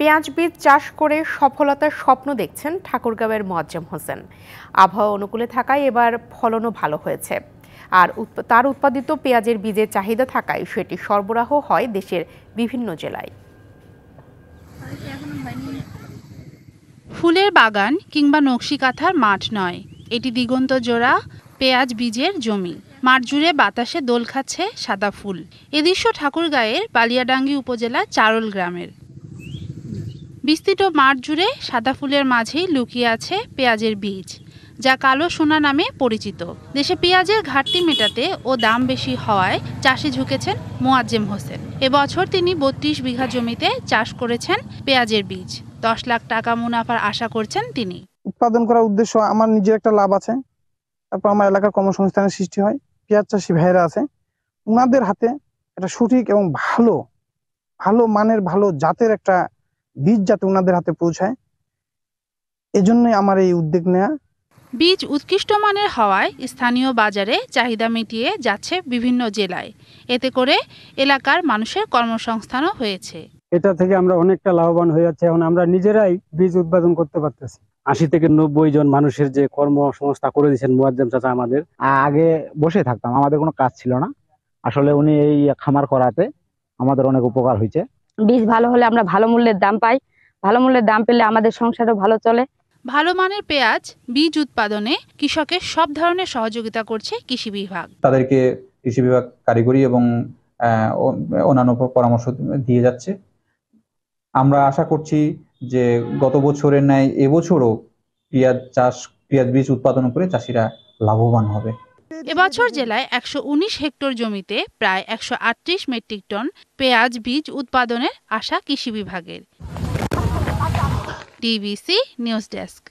পেঁয়াজ বীজ চাষ করে সফলতার স্বপ্ন দেখছেন ঠাকুরগাঁওয়ের মোয়াজ্জম হোসেন আবহাওয়া অনুকূলে থাকায় এবার ফলনও ভালো হয়েছে আর তার উৎপাদিত পেঁয়াজের বীজের চাহিদা থাকায় সেটি সরবরাহ হয় দেশের বিভিন্ন জেলায় ফুলের বাগান কিংবা নকশিকাথার মাঠ নয় এটি দিগন্ত জোড়া পেঁয়াজ বীজের জমি মাঠ জুড়ে বাতাসে দোল খাচ্ছে সাদা ফুল এদৃশ্য ঠাকুরগাঁয়ের বালিয়াডাঙ্গি উপজেলা চারল গ্রামের বিস্তৃত মাঠ জুড়ে সাদা ফুলের মাঝেই লুকিয়ে আছে পেঁয়াজের বীজ যা কালো সোনা নামে পরিচিত দেশে পেঁয়াজের ঘাটতি মেটাতে ও দাম বেশি হওয়ায় চাষে ঝুঁকেছেন মোয়াজ্জেম হোসেন এবছর তিনি বত্রিশ বিঘা জমিতে চাষ করেছেন পেঁয়াজের বীজ দশ লাখ টাকা মুনাফার আশা করছেন তিনি উৎপাদন করার উদ্দেশ্য আমার নিজের একটা লাভ আছে তারপর আমার এলাকার কর্মসংস্থানের সৃষ্টি হয় পেঁয়াজ চাষি ভাইরা আছে ওনাদের হাতে একটা সঠিক এবং ভালো ভালো মানের ভালো জাতের একটা বীজ যাতে ওনাদের হাতে পৌঁছায় এজন্যই আমার এই উদ্যোগ নেয়া বীজ উৎকৃষ্ট মানের হওয়ায় স্থানীয় বাজারে চাহিদা মিটিয়ে যাচ্ছে বিভিন্ন জেলায় এতে করে এলাকার মানুষের কর্মসংস্থানও হয়েছে এটা থেকে আমরা অনেকটা লাভবান হয়ে যাচ্ছে এখন আমরা নিজেরাই বীজ উৎপাদন করতে পারতেছি আশি থেকে নব্বই জন মানুষের যে কর্মসংস্থা করে দিয়েছেন মুয়াজ্জাম চাচা আমাদের আগে বসে থাকতাম আমাদের কোনো কাজ ছিল না আসলে উনি এই খামার করাতে আমাদের অনেক উপকার হয়েছে বীজ ভালো হলে আমরা ভালো মূল্যের দাম পাই ভালো মূল্যের দাম পেলে আমাদের সংসারও ভালো চলে ভালো মানের পেঁয়াজ বীজ উৎপাদনে কৃষকের সব ধরনের সহযোগিতা করছে কৃষি বিভাগ তাদেরকে কৃষি বিভাগ কারিগরি এবং অন্যান্য পরামর্শ দিয়ে যাচ্ছে আমরা আশা করছি যে গত বছরের ন্যায় এবছরও পেঁয়াজ চাষ পেঁয়াজ বীজ উৎপাদন করে চাষিরা লাভবান হবে এবছর জেলায় একশো হেক্টর জমিতে প্রায় একশো মেট্রিক টন পেঁয়াজ বীজ উৎপাদনের আশা কৃষি বিভাগের ডিবিসি নিউজ ডেস্ক